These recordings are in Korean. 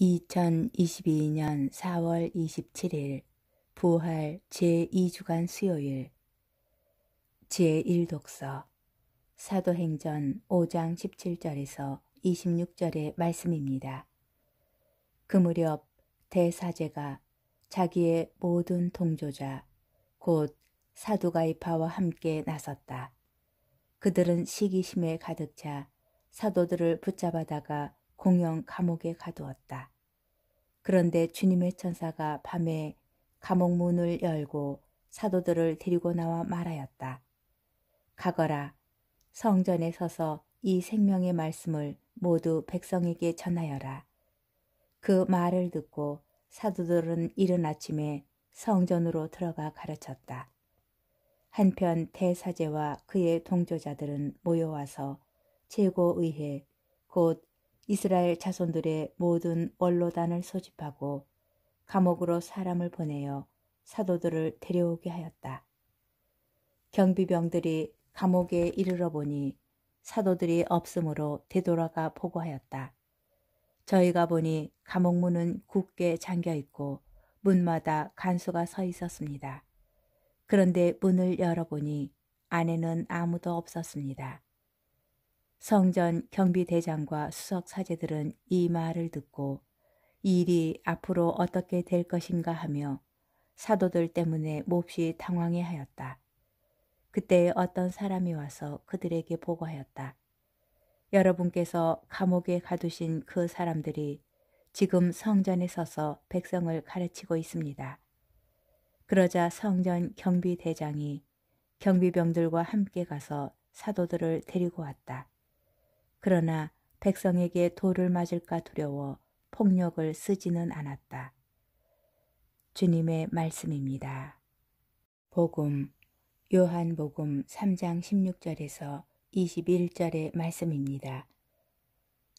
2022년 4월 27일 부활 제2주간 수요일 제1독서 사도행전 5장 17절에서 26절의 말씀입니다. 그 무렵 대사제가 자기의 모든 동조자 곧 사두가이파와 함께 나섰다. 그들은 시기심에 가득 차 사도들을 붙잡아다가 공영 감옥에 가두었다. 그런데 주님의 천사가 밤에 감옥 문을 열고 사도들을 데리고 나와 말하였다. 가거라 성전에 서서 이 생명의 말씀을 모두 백성에게 전하여라. 그 말을 듣고 사도들은 이른 아침에 성전으로 들어가 가르쳤다. 한편 대사제와 그의 동조자들은 모여와서 최고의회 곧 이스라엘 자손들의 모든 원로단을 소집하고 감옥으로 사람을 보내어 사도들을 데려오게 하였다. 경비병들이 감옥에 이르러 보니 사도들이 없으므로 되돌아가 보고하였다. 저희가 보니 감옥 문은 굳게 잠겨 있고 문마다 간수가 서 있었습니다. 그런데 문을 열어보니 안에는 아무도 없었습니다. 성전 경비대장과 수석 사제들은 이 말을 듣고 이 일이 앞으로 어떻게 될 것인가 하며 사도들 때문에 몹시 당황해 하였다. 그때 어떤 사람이 와서 그들에게 보고하였다. 여러분께서 감옥에 가두신 그 사람들이 지금 성전에 서서 백성을 가르치고 있습니다. 그러자 성전 경비대장이 경비병들과 함께 가서 사도들을 데리고 왔다. 그러나 백성에게 돌을 맞을까 두려워 폭력을 쓰지는 않았다. 주님의 말씀입니다. 복음 요한복음 3장 16절에서 21절의 말씀입니다.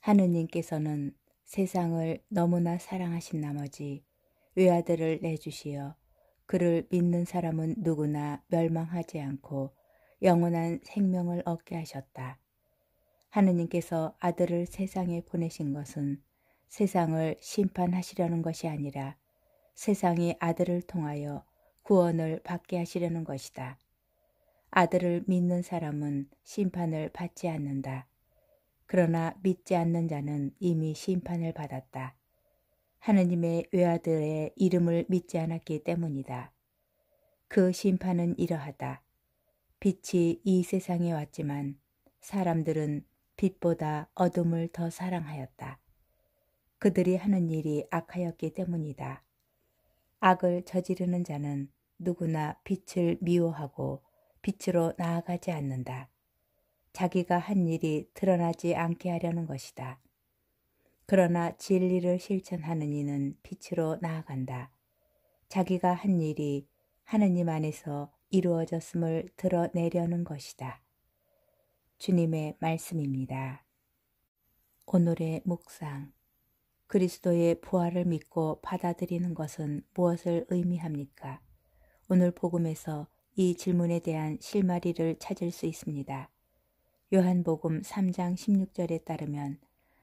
하느님께서는 세상을 너무나 사랑하신 나머지 외아들을 내주시어 그를 믿는 사람은 누구나 멸망하지 않고 영원한 생명을 얻게 하셨다. 하느님께서 아들을 세상에 보내신 것은 세상을 심판하시려는 것이 아니라 세상이 아들을 통하여 구원을 받게 하시려는 것이다. 아들을 믿는 사람은 심판을 받지 않는다. 그러나 믿지 않는 자는 이미 심판을 받았다. 하느님의 외아들의 이름을 믿지 않았기 때문이다. 그 심판은 이러하다. 빛이 이 세상에 왔지만 사람들은 빛보다 어둠을 더 사랑하였다. 그들이 하는 일이 악하였기 때문이다. 악을 저지르는 자는 누구나 빛을 미워하고 빛으로 나아가지 않는다. 자기가 한 일이 드러나지 않게 하려는 것이다. 그러나 진리를 실천하는 이는 빛으로 나아간다. 자기가 한 일이 하느님 안에서 이루어졌음을 드러내려는 것이다. 주님의 말씀입니다. 오늘의 묵상 그리스도의 부활을 믿고 받아들이는 것은 무엇을 의미합니까? 오늘 복음에서 이 질문에 대한 실마리를 찾을 수 있습니다. 요한복음 3장 16절에 따르면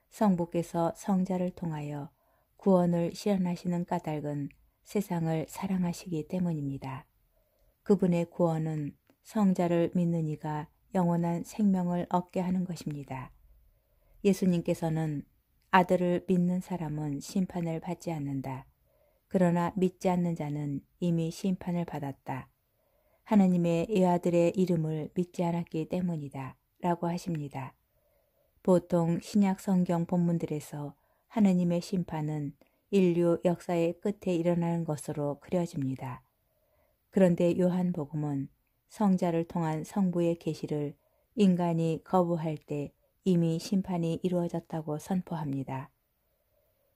성부께서 성자를 통하여 구원을 실현하시는 까닭은 세상을 사랑하시기 때문입니다. 그분의 구원은 성자를 믿는 이가 영원한 생명을 얻게 하는 것입니다. 예수님께서는 아들을 믿는 사람은 심판을 받지 않는다. 그러나 믿지 않는 자는 이미 심판을 받았다. 하나님의 이 아들의 이름을 믿지 않았기 때문이다. 라고 하십니다. 보통 신약 성경 본문들에서 하느님의 심판은 인류 역사의 끝에 일어나는 것으로 그려집니다. 그런데 요한복음은 성자를 통한 성부의 계시를 인간이 거부할 때 이미 심판이 이루어졌다고 선포합니다.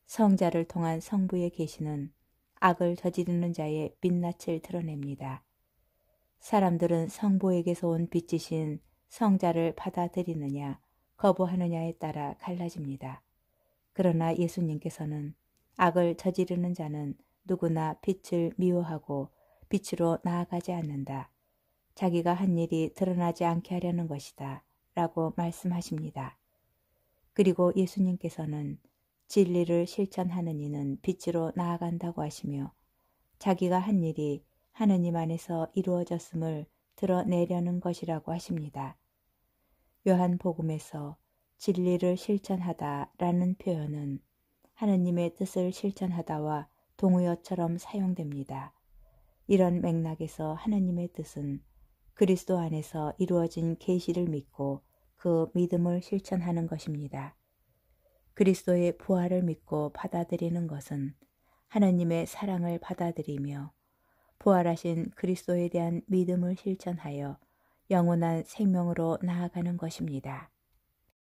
성자를 통한 성부의 계시는 악을 저지르는 자의 빛낯을 드러냅니다. 사람들은 성부에게서 온 빛이신 성자를 받아들이느냐 거부하느냐에 따라 갈라집니다. 그러나 예수님께서는 악을 저지르는 자는 누구나 빛을 미워하고 빛으로 나아가지 않는다. 자기가 한 일이 드러나지 않게 하려는 것이다. 라고 말씀하십니다. 그리고 예수님께서는 진리를 실천하는 이는 빛으로 나아간다고 하시며 자기가 한 일이 하느님 안에서 이루어졌음을 드러내려는 것이라고 하십니다. 요한복음에서 진리를 실천하다 라는 표현은 하느님의 뜻을 실천하다와 동의어처럼 사용됩니다. 이런 맥락에서 하느님의 뜻은 그리스도 안에서 이루어진 계시를 믿고 그 믿음을 실천하는 것입니다. 그리스도의 부활을 믿고 받아들이는 것은 하나님의 사랑을 받아들이며 부활하신 그리스도에 대한 믿음을 실천하여 영원한 생명으로 나아가는 것입니다.